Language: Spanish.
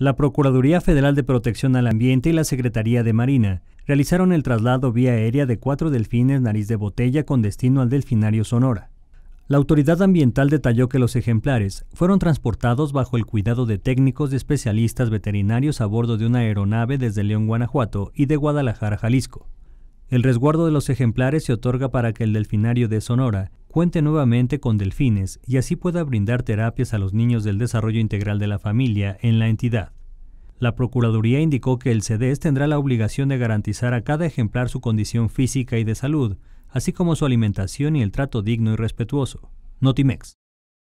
La Procuraduría Federal de Protección al Ambiente y la Secretaría de Marina realizaron el traslado vía aérea de cuatro delfines nariz de botella con destino al delfinario Sonora. La autoridad ambiental detalló que los ejemplares fueron transportados bajo el cuidado de técnicos y especialistas veterinarios a bordo de una aeronave desde León, Guanajuato y de Guadalajara, Jalisco. El resguardo de los ejemplares se otorga para que el delfinario de Sonora cuente nuevamente con Delfines y así pueda brindar terapias a los niños del desarrollo integral de la familia en la entidad. La Procuraduría indicó que el CEDES tendrá la obligación de garantizar a cada ejemplar su condición física y de salud, así como su alimentación y el trato digno y respetuoso. Notimex.